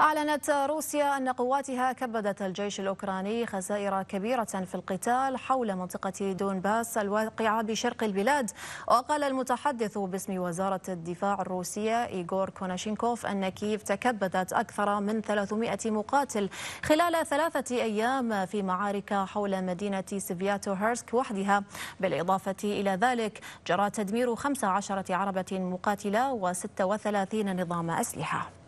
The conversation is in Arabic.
أعلنت روسيا أن قواتها كبدت الجيش الأوكراني خسائر كبيرة في القتال حول منطقة دونباس الواقعة بشرق البلاد وقال المتحدث باسم وزارة الدفاع الروسية إيغور كوناشينكوف أن كييف تكبدت أكثر من 300 مقاتل خلال ثلاثة أيام في معارك حول مدينة سيفياتو هيرسك وحدها بالإضافة إلى ذلك جرى تدمير 15 عربة مقاتلة و36 نظام أسلحة